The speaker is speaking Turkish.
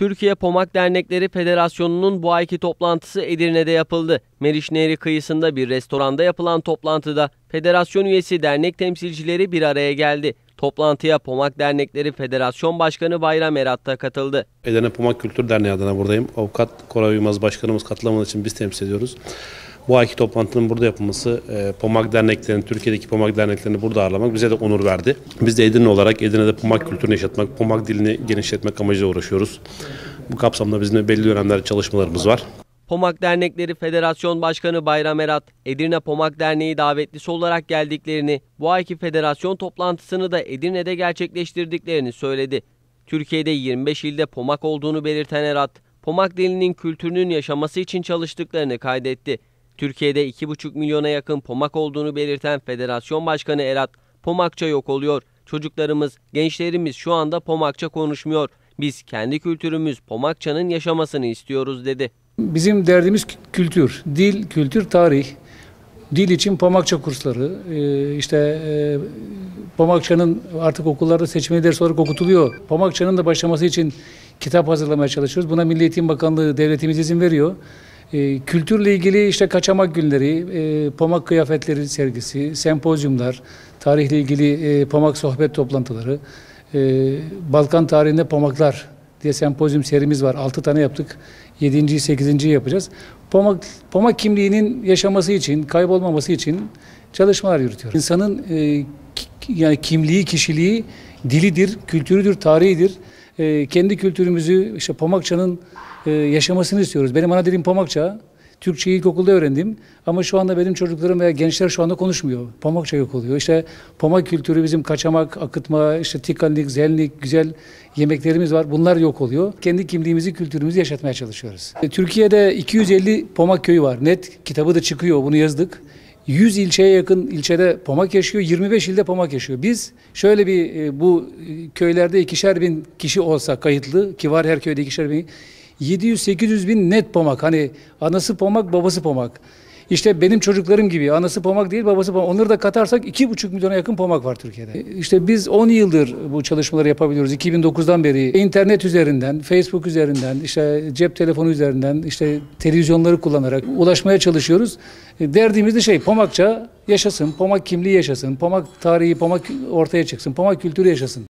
Türkiye Pomak Dernekleri Federasyonu'nun bu ayki toplantısı Edirne'de yapıldı. Meriç Nehri kıyısında bir restoranda yapılan toplantıda federasyon üyesi dernek temsilcileri bir araya geldi. Toplantıya Pomak Dernekleri Federasyon Başkanı Bayram Erat da katıldı. Edirne Pomak Kültür Derneği adına buradayım. Avukat Koray Uymaz Başkanımız katılamadığı için biz temsil ediyoruz. Bu ayki toplantının burada yapılması, e, POMAG derneklerinin, Türkiye'deki Pomak derneklerini burada ağırlamak bize de onur verdi. Biz de Edirne olarak Edirne'de Pomak kültürünü yaşatmak, Pomak dilini genişletmek amacıyla uğraşıyoruz. Bu kapsamda bizim de belli dönemlerde çalışmalarımız var. Pomak Dernekleri Federasyon Başkanı Bayram Erat, Edirne Pomak Derneği davetlisi olarak geldiklerini, bu ayki federasyon toplantısını da Edirne'de gerçekleştirdiklerini söyledi. Türkiye'de 25 ilde pomak olduğunu belirten Erat, pomak dilinin kültürünün yaşaması için çalıştıklarını kaydetti. Türkiye'de 2,5 milyona yakın pomak olduğunu belirten Federasyon Başkanı Erat, pomakça yok oluyor. Çocuklarımız, gençlerimiz şu anda pomakça konuşmuyor. Biz kendi kültürümüz pomakçanın yaşamasını istiyoruz dedi. Bizim derdimiz kültür, dil, kültür, tarih. Dil için pomakça kursları, e, işte e, pomakça'nın artık okullarda seçmeli ders olarak okutuluyor. Pomakça'nın da başlaması için kitap hazırlamaya çalışıyoruz. Buna Milli Eğitim Bakanlığı devletimiz izin veriyor. E, kültürle ilgili işte kaçamak günleri, e, pomak kıyafetleri sergisi, sempozyumlar, tarihle ilgili e, pomak sohbet toplantıları, e, Balkan tarihinde pomaklar diye sempozyum serimiz var. 6 tane yaptık. 7. 8. yapacağız. Pomak, pomak kimliğinin yaşaması için, kaybolmaması için çalışmalar yürütüyoruz. İnsanın e, ki, yani kimliği, kişiliği dilidir, kültürüdür, tarihidir e, kendi kültürümüzü, işte Pamakça'nın e, yaşamasını istiyoruz. Benim ana dilim Pamakça. Türkçeyi ilkokulda öğrendim. Ama şu anda benim çocuklarım veya gençler şu anda konuşmuyor. Pamakça yok oluyor. İşte pamak kültürü bizim kaçamak, akıtma, işte tikanlik, zelnik, güzel yemeklerimiz var. Bunlar yok oluyor. Kendi kimliğimizi, kültürümüzü yaşatmaya çalışıyoruz. E, Türkiye'de 250 pamak köyü var. Net kitabı da çıkıyor. Bunu yazdık. 100 ilçeye yakın ilçede pamak yaşıyor, 25 ilde pamak yaşıyor. Biz şöyle bir e, bu e, köylerde ikişer bin kişi olsa kayıtlı ki var her köyde ikişer bin 700-800 bin net pamak. Hani anası pamak, babası pamak. İşte benim çocuklarım gibi anası pomak değil babası pomak. Onları da katarsak iki buçuk milyona yakın pomak var Türkiye'de. E, işte biz 10 yıldır bu çalışmaları yapabiliyoruz. 2009'dan beri internet üzerinden, Facebook üzerinden, işte cep telefonu üzerinden, işte televizyonları kullanarak ulaşmaya çalışıyoruz. E, derdimiz de şey pomakça yaşasın, pomak kimliği yaşasın, pomak tarihi, pomak ortaya çıksın, pomak kültürü yaşasın.